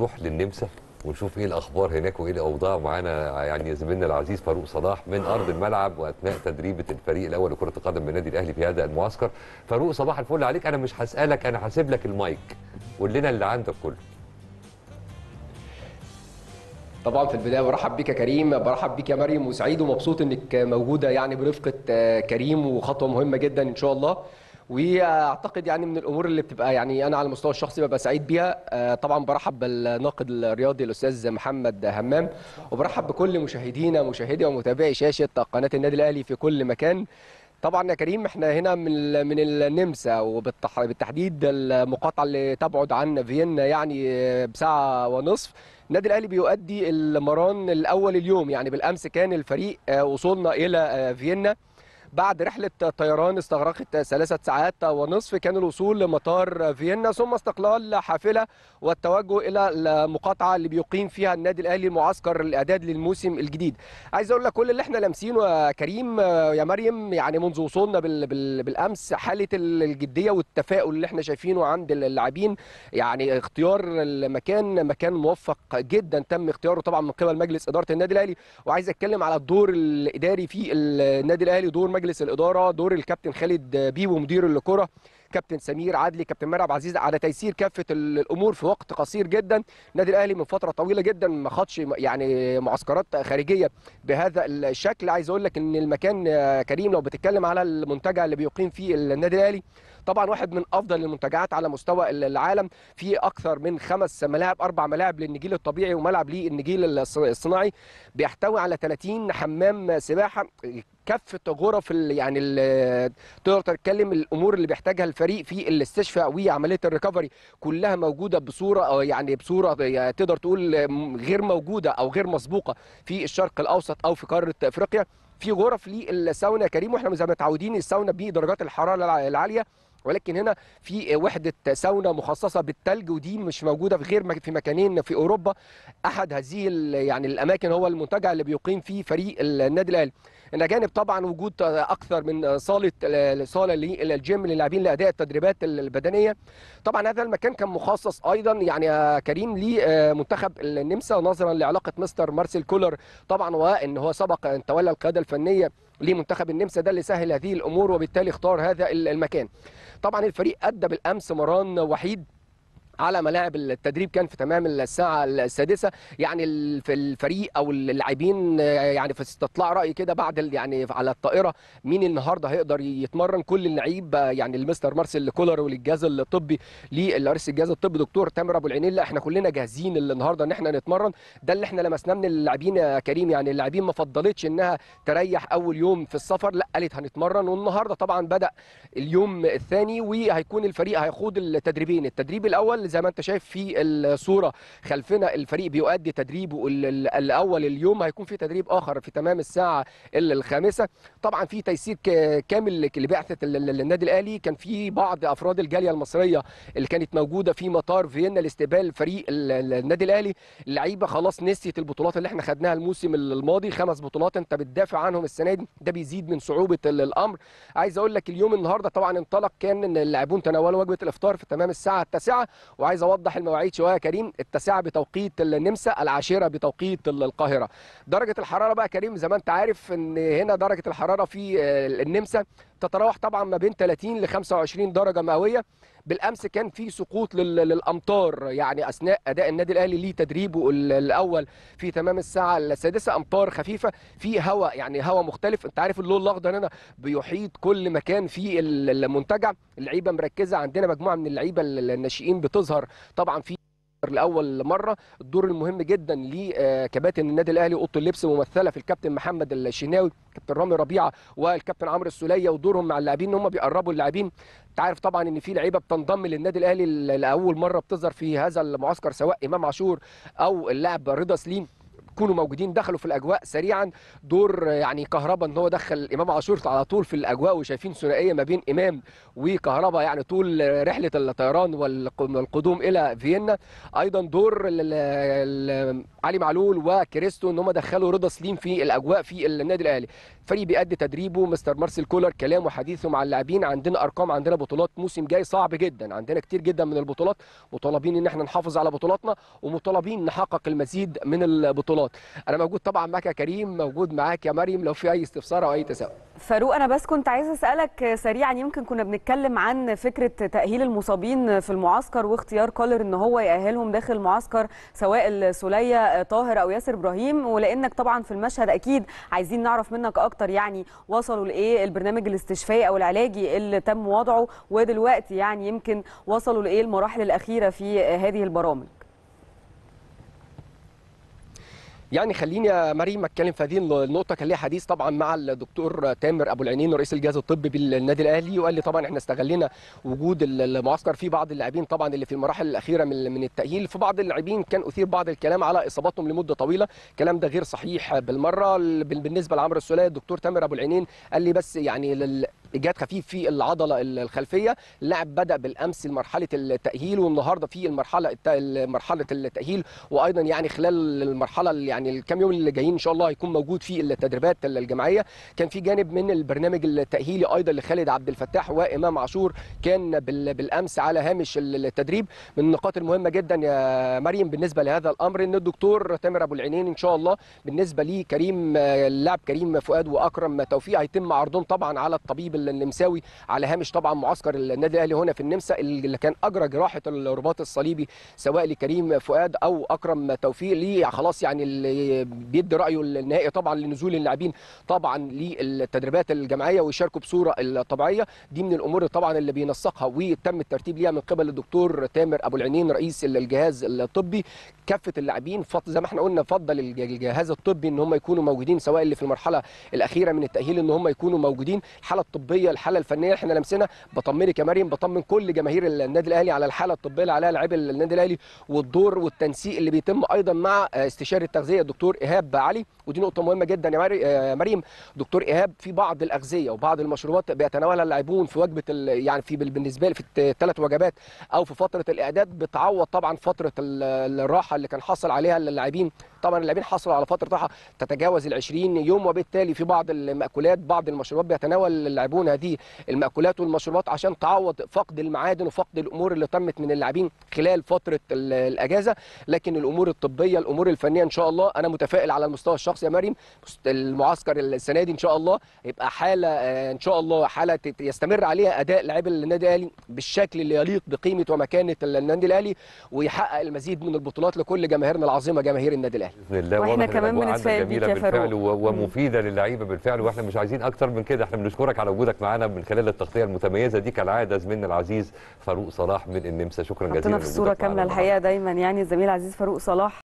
نروح للنمسا ونشوف ايه الاخبار هناك وايه الاوضاع معانا يعني زميلنا العزيز فاروق صلاح من ارض الملعب واثناء تدريبه الفريق الاول لكره القدم من النادي الاهلي في هذا المعسكر فاروق صباح الفل عليك انا مش هسالك انا هسيب لك المايك قول لنا اللي عندك كله طبعا في البدايه برحب بيك يا كريم برحب بيك يا مريم وسعيد ومبسوط انك موجوده يعني برفقه آه، كريم وخطوه مهمه جدا ان شاء الله واعتقد يعني من الامور اللي بتبقى يعني انا على المستوى الشخصي ببقى سعيد بيها آه، طبعا برحب بالناقد الرياضي الاستاذ محمد همام وبرحب بكل مشاهدينا مشاهدي ومتابعي شاشه قناه النادي الاهلي في كل مكان طبعا يا كريم احنا هنا من من النمسا وبالتحديد المقاطعه اللي تبعد عن فيينا يعني آه، بساعه ونصف النادي الاهلي بيؤدي المران الاول اليوم يعني بالامس كان الفريق آه، وصلنا الى فيينا بعد رحلة طيران استغرقت ثلاثة ساعات ونصف كان الوصول لمطار فيينا ثم استقلال حافلة والتوجه إلى المقاطعة اللي بيقيم فيها النادي الأهلي معسكر الإعداد للموسم الجديد عايز أقول لك كل اللي احنا لامسينه يا كريم يا مريم يعني منذ وصولنا بالأمس حالة الجدية والتفاؤل اللي احنا شايفينه عند اللاعبين يعني اختيار المكان مكان موفق جدا تم اختياره طبعا من قبل مجلس إدارة النادي الأهلي وعايز أتكلم على الدور الإداري في النادي الأهلي دور مجلس الاداره دور الكابتن خالد بيبو مدير الكره كابتن سمير عدلي كابتن مرعب عزيز على تيسير كافه الامور في وقت قصير جدا النادي الاهلي من فتره طويله جدا ما خدش يعني معسكرات خارجيه بهذا الشكل عايز اقول لك ان المكان آه، كريم لو بتتكلم على المنتجع اللي بيقيم فيه النادي الاهلي طبعا واحد من افضل المنتجعات على مستوى العالم في اكثر من خمس ملاعب اربع ملاعب للنجيل الطبيعي وملعب للنجيل الصناعي بيحتوي على 30 حمام سباحه كافه غرف يعني تقدر تتكلم الامور اللي بيحتاجها الفريق في الاستشفاء وعمليه الريكفري كلها موجوده بصوره آه، يعني بصوره آه، يعني تقدر تقول آه، غير موجوده او غير مسبوقه في الشرق الاوسط او في قاره افريقيا في غرف للساونا كريم واحنا زي ما متعودين الساونا بدرجات الحراره العاليه ولكن هنا في وحده ساونا مخصصه بالثلج ودي مش موجوده في غير في مكانين في اوروبا احد هذه يعني الاماكن هو المنتجع اللي بيقيم فيه فريق النادي الاهلي الاجانب طبعا وجود اكثر من صاله صاله للجيم للاعبين لاداء التدريبات البدنيه طبعا هذا المكان كان مخصص ايضا يعني كريم لمنتخب آه، النمسا نظرا لعلاقه مستر مارسيل كولر طبعا وان هو سبق ان تولى القياده الفنيه لمنتخب النمسا ده اللي سهل هذه الامور وبالتالي اختار هذا المكان طبعا الفريق ادى بالامس مران وحيد على ملاعب التدريب كان في تمام الساعه السادسه يعني في الفريق او اللاعبين يعني في استطلاع راي كده بعد يعني على الطائره مين النهارده هيقدر يتمرن كل اللعيب يعني المستر مارسيل كولر وللجهاز الطبي للرئيس الجهاز الطبي دكتور تامر ابو العينين لا احنا كلنا جاهزين النهارده ان احنا نتمرن ده اللي احنا لمسناه من اللاعبين يا كريم يعني اللاعبين ما فضلتش انها تريح اول يوم في السفر لا قالت هنتمرن والنهارده طبعا بدا اليوم الثاني وهيكون الفريق هيخوض التدريبين التدريب الاول زي ما انت شايف في الصوره خلفنا الفريق بيؤدي تدريبه الاول اليوم هيكون في تدريب اخر في تمام الساعه الخامسه طبعا في تيسير كامل لبعثه النادي الاهلي كان في بعض افراد الجاليه المصريه اللي كانت موجوده في مطار فيينا لاستقبال فريق النادي الاهلي اللعيبه خلاص نسيت البطولات اللي احنا خدناها الموسم الماضي خمس بطولات انت بتدافع عنهم السنه دي ده بيزيد من صعوبه الامر عايز اقول لك اليوم النهارده طبعا انطلق كان اللاعبون تناولوا وجبه الافطار في تمام الساعه التاسعه وعايز اوضح المواعيد شويه يا كريم التاسعه بتوقيت النمسا العاشره بتوقيت القاهره درجه الحراره بقى كريم زي ما انت عارف ان هنا درجه الحراره في آه، النمسا تتراوح طبعا ما بين 30 ل 25 درجه مئويه بالامس كان في سقوط للامطار يعني اثناء اداء النادي الاهلي ليه تدريبه الاول في تمام الساعه السادسه امطار خفيفه في هواء يعني هواء مختلف انت عارف اللون الاخضر هنا بيحيط كل مكان في المنتجع اللعيبه مركزه عندنا مجموعه من اللعيبه الناشئين بتظهر طبعا في لاول مره الدور المهم جدا لكباتن آه، النادي الاهلي اوضه اللبس ممثله في الكابتن محمد الشناوي كابتن رامي ربيعه والكابتن عمرو السوليه ودورهم مع اللاعبين ان هم بيقربوا اللاعبين انت عارف طبعا ان في لعيبه بتنضم للنادي الاهلي لاول مره بتظهر في هذا المعسكر سواء امام عاشور او اللاعب رضا سليم يكونوا موجودين دخلوا في الاجواء سريعا دور يعني كهربا ان هو دخل امام عاشور على طول في الاجواء وشايفين ثنائيه ما بين امام وكهربا يعني طول رحله الطيران والقدوم الى فيينا ايضا دور علي معلول وكريستو ان هم دخلوا رضا سليم في الاجواء في النادي الاهلي فريق بيأدي تدريبه مستر مارسيل كولر كلامه وحديثه مع اللاعبين عندنا ارقام عندنا بطولات موسم جاي صعب جدا عندنا كتير جدا من البطولات مطالبين ان احنا نحافظ على بطولاتنا ومطالبين نحقق المزيد من البطولات الخبرات انا موجود طبعا معاك يا كريم موجود معاك يا مريم لو في اي استفسار او اي تساؤل فاروق انا بس كنت عايز اسالك سريعا يمكن كنا بنتكلم عن فكره تاهيل المصابين في المعسكر واختيار كولر ان هو ياهلهم داخل المعسكر سواء السوليه طاهر او ياسر ابراهيم ولانك طبعا في المشهد اكيد عايزين نعرف منك اكتر يعني وصلوا لايه البرنامج الاستشفائي او العلاجي اللي تم وضعه ودلوقتي يعني يمكن وصلوا لايه المراحل الاخيره في هذه البرامج يعني خليني يا مريم اتكلم في هذه النقطه كان ليها حديث طبعا مع الدكتور تامر ابو العينين رئيس الجهاز الطبي بالنادي الاهلي وقال لي طبعا احنا استغلينا وجود المعسكر في بعض اللاعبين طبعا اللي في المراحل الاخيره من من التاهيل في بعض اللاعبين كان اثير بعض الكلام على اصاباتهم لمده طويله الكلام ده غير صحيح بالمره بالنسبه لعمرو السوليه الدكتور تامر ابو العينين قال لي بس يعني اجهاد خفيف في العضله الخلفيه اللاعب بدا بالامس مرحله التاهيل والنهارده في المرحله مرحله التاهيل وايضا يعني خلال المرحله يعني الكام يوم اللي جايين ان شاء الله هيكون موجود في التدريبات الجماعيه كان في جانب من البرنامج التاهيلي ايضا لخالد عبد الفتاح وامام عاشور كان بالامس على هامش التدريب من النقاط المهمه جدا يا مريم بالنسبه لهذا الامر ان الدكتور تامر ابو العينين ان شاء الله بالنسبه لكريم اللاعب كريم فؤاد واكرم توفيق هيتم عرضهم طبعا على الطبيب النمساوي على هامش طبعا معسكر النادي الاهلي هنا في النمسا اللي كان اجرى جراحه الرباط الصليبي سواء لكريم فؤاد او اكرم توفيق ليه خلاص يعني اللي بيدي رايه النهائي طبعا لنزول اللاعبين طبعا للتدريبات الجماعيه ويشاركوا بصوره الطبيعيه دي من الامور طبعا اللي بينسقها وتم الترتيب ليها من قبل الدكتور تامر ابو العينين رئيس الجهاز الطبي كافه اللاعبين زي ما احنا قلنا فضل الجهاز الطبي ان هم يكونوا موجودين سواء اللي في المرحله الاخيره من التاهيل ان هم يكونوا موجودين الحاله الطبيه الطبيه الحاله الفنيه احنا لمسنا بطمنك يا مريم بطمن كل جماهير النادي الاهلي على الحاله الطبيه اللي عليها لعيبه النادي الاهلي والدور والتنسيق اللي بيتم ايضا مع استشاري التغذيه الدكتور ايهاب علي ودي نقطه مهمه جدا يا آه، مريم دكتور ايهاب في بعض الاغذيه وبعض المشروبات بيتناولها اللاعبون في وجبه يعني في بالنسبه لي في الثلاث وجبات او في فتره الاعداد بتعوض طبعا فتره الراحه اللي كان حصل عليها اللاعبين طبعا اللاعبين حصلوا على فتره راحه تتجاوز ال 20 يوم وبالتالي في بعض المأكولات بعض المشروبات بيتناول اللاعبون هذه المأكولات والمشروبات عشان تعوض فقد المعادن وفقد الامور اللي تمت من اللاعبين خلال فتره الاجازه لكن الامور الطبيه الامور الفنيه ان شاء الله انا متفائل على المستوى الشخصي يا مريم المعسكر السنه دي ان شاء الله يبقى حاله آه، ان شاء الله حاله يستمر عليها اداء لاعبي النادي الاهلي بالشكل اللي يليق بقيمه ومكانه النادي الاهلي ويحقق المزيد من البطولات لكل جماهيرنا العظيمه جماهير النادي الاهلي الله باذن الله واحنا كمان بنتفائل بيك يا فاروق ومفيده للعيبه بالفعل واحنا مش عايزين اكتر من كده احنا بنشكرك على وجودك معانا من خلال التغطيه المتميزه دي كالعاده زميلنا العزيز فاروق صلاح من النمسا شكرا جزيلا حطينا في الصوره كامله الحقيقه دايما يعني الزميل العزيز فاروق صلاح